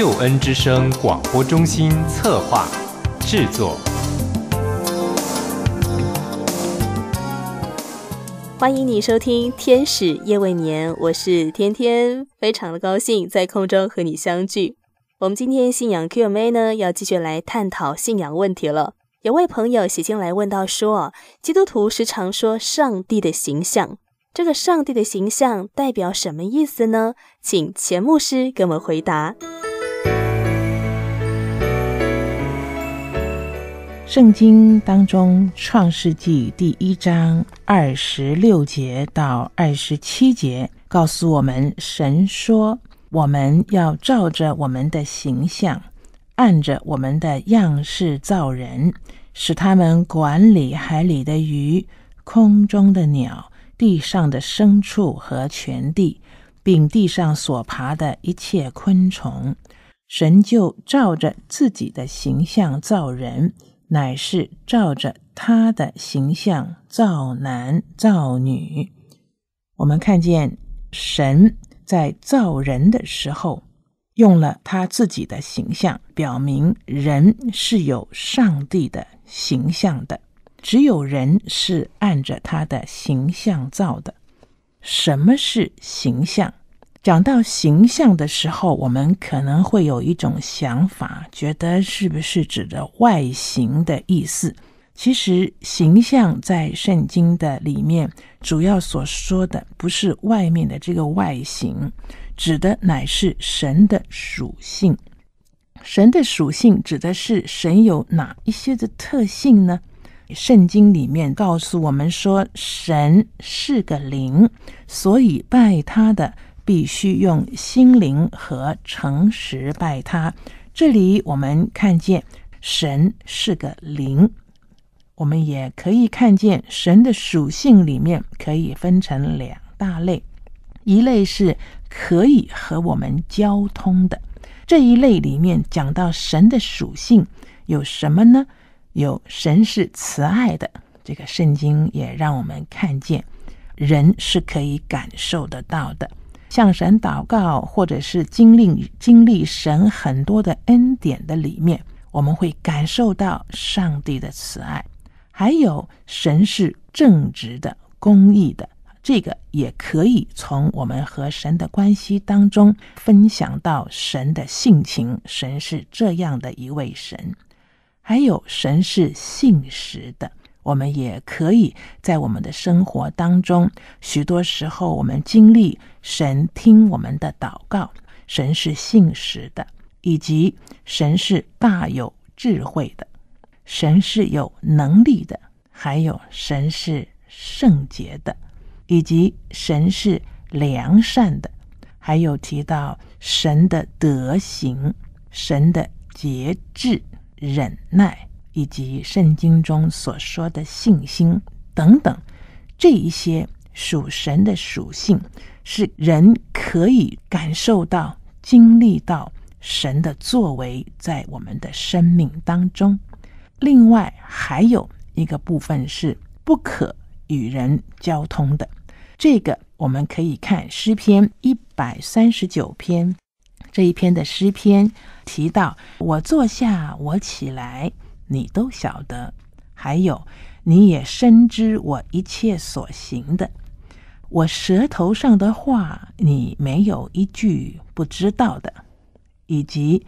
秀恩之声广播中心策划制作，欢迎你收听《天使夜未眠》，我是天天，非常的高兴在空中和你相聚。我们今天信仰 Q&A 呢，要继续来探讨信仰问题了。有位朋友写信来问到说：“基督徒时常说上帝的形象，这个上帝的形象代表什么意思呢？”请钱牧师给我们回答。圣经当中，《创世纪》第一章二十六节到二十七节告诉我们：神说，我们要照着我们的形象，按着我们的样式造人，使他们管理海里的鱼、空中的鸟、地上的牲畜和全地，并地上所爬的一切昆虫。神就照着自己的形象造人。乃是照着他的形象造男造女。我们看见神在造人的时候，用了他自己的形象，表明人是有上帝的形象的。只有人是按着他的形象造的。什么是形象？讲到形象的时候，我们可能会有一种想法，觉得是不是指着外形的意思？其实，形象在圣经的里面，主要所说的不是外面的这个外形，指的乃是神的属性。神的属性指的是神有哪一些的特性呢？圣经里面告诉我们说，神是个灵，所以拜他的。必须用心灵和诚实拜他。这里我们看见神是个灵，我们也可以看见神的属性里面可以分成两大类：一类是可以和我们交通的。这一类里面讲到神的属性有什么呢？有神是慈爱的，这个圣经也让我们看见，人是可以感受得到的。向神祷告，或者是经历经历神很多的恩典的里面，我们会感受到上帝的慈爱。还有，神是正直的、公义的，这个也可以从我们和神的关系当中分享到神的性情。神是这样的一位神。还有，神是信实的。我们也可以在我们的生活当中，许多时候我们经历神听我们的祷告，神是信实的，以及神是大有智慧的，神是有能力的，还有神是圣洁的，以及神是良善的，还有提到神的德行、神的节制、忍耐。以及圣经中所说的信心等等，这一些属神的属性是人可以感受到、经历到神的作为在我们的生命当中。另外还有一个部分是不可与人交通的，这个我们可以看诗篇一百三十九篇这一篇的诗篇提到：“我坐下，我起来。”你都晓得，还有，你也深知我一切所行的，我舌头上的话，你没有一句不知道的，以及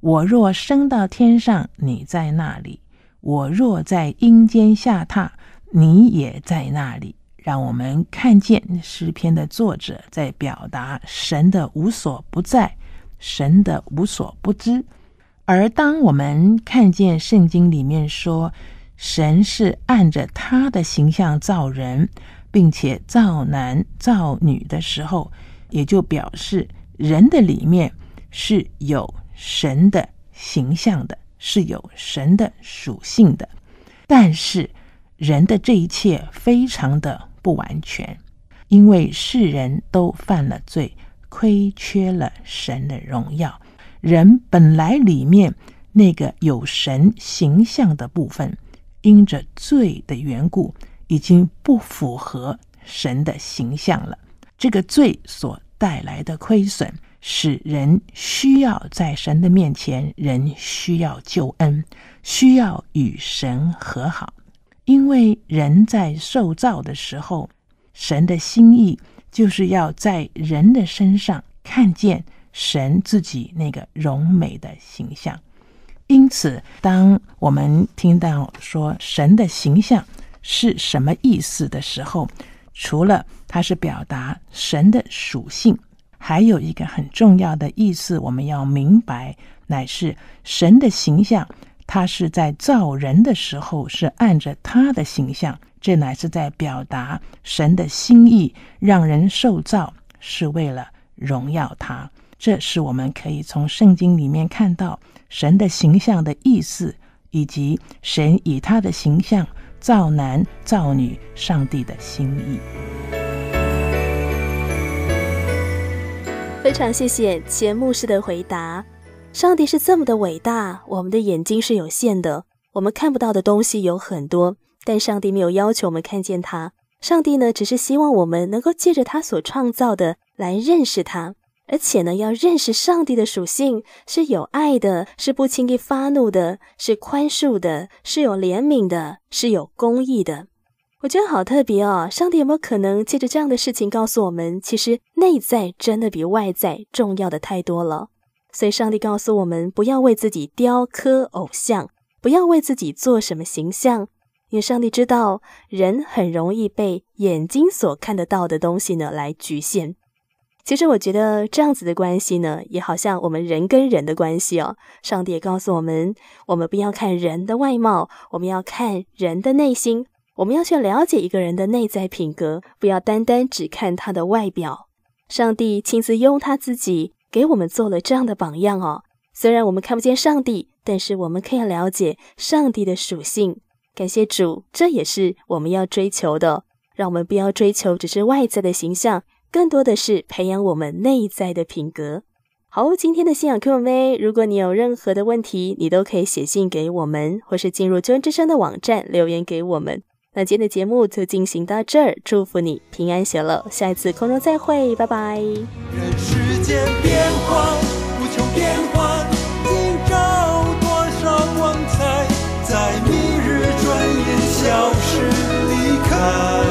我若升到天上，你在那里；我若在阴间下榻，你也在那里。让我们看见诗篇的作者在表达神的无所不在，神的无所不知。而当我们看见圣经里面说神是按着他的形象造人，并且造男造女的时候，也就表示人的里面是有神的形象的，是有神的属性的。但是人的这一切非常的不完全，因为世人都犯了罪，亏缺了神的荣耀。人本来里面那个有神形象的部分，因着罪的缘故，已经不符合神的形象了。这个罪所带来的亏损，使人需要在神的面前，人需要救恩，需要与神和好。因为人在受造的时候，神的心意就是要在人的身上看见。神自己那个荣美的形象，因此，当我们听到说“神的形象”是什么意思的时候，除了它是表达神的属性，还有一个很重要的意思，我们要明白，乃是神的形象，它是在造人的时候是按着他的形象，这乃是在表达神的心意，让人受造是为了荣耀他。这是我们可以从圣经里面看到神的形象的意思，以及神以他的形象造男造女，上帝的心意。非常谢谢钱牧师的回答。上帝是这么的伟大，我们的眼睛是有限的，我们看不到的东西有很多，但上帝没有要求我们看见他。上帝呢，只是希望我们能够借着他所创造的来认识他。而且呢，要认识上帝的属性是有爱的，是不轻易发怒的，是宽恕的，是有怜悯的，是有公义的。我觉得好特别哦！上帝有没有可能借着这样的事情告诉我们，其实内在真的比外在重要的太多了？所以，上帝告诉我们，不要为自己雕刻偶像，不要为自己做什么形象，因为上帝知道人很容易被眼睛所看得到的东西呢来局限。其实我觉得这样子的关系呢，也好像我们人跟人的关系哦。上帝也告诉我们，我们不要看人的外貌，我们要看人的内心，我们要去了解一个人的内在品格，不要单单只看他的外表。上帝亲自用他自己给我们做了这样的榜样哦。虽然我们看不见上帝，但是我们可以了解上帝的属性。感谢主，这也是我们要追求的。让我们不要追求只是外在的形象。更多的是培养我们内在的品格。好，今天的信仰 Q&A，如果你有任何的问题，你都可以写信给我们，或是进入《军之声》的网站留言给我们。那今天的节目就进行到这儿，祝福你平安喜乐，下一次空中再会，拜拜。人世间变变幻，幻，多少在明日转眼消失离开。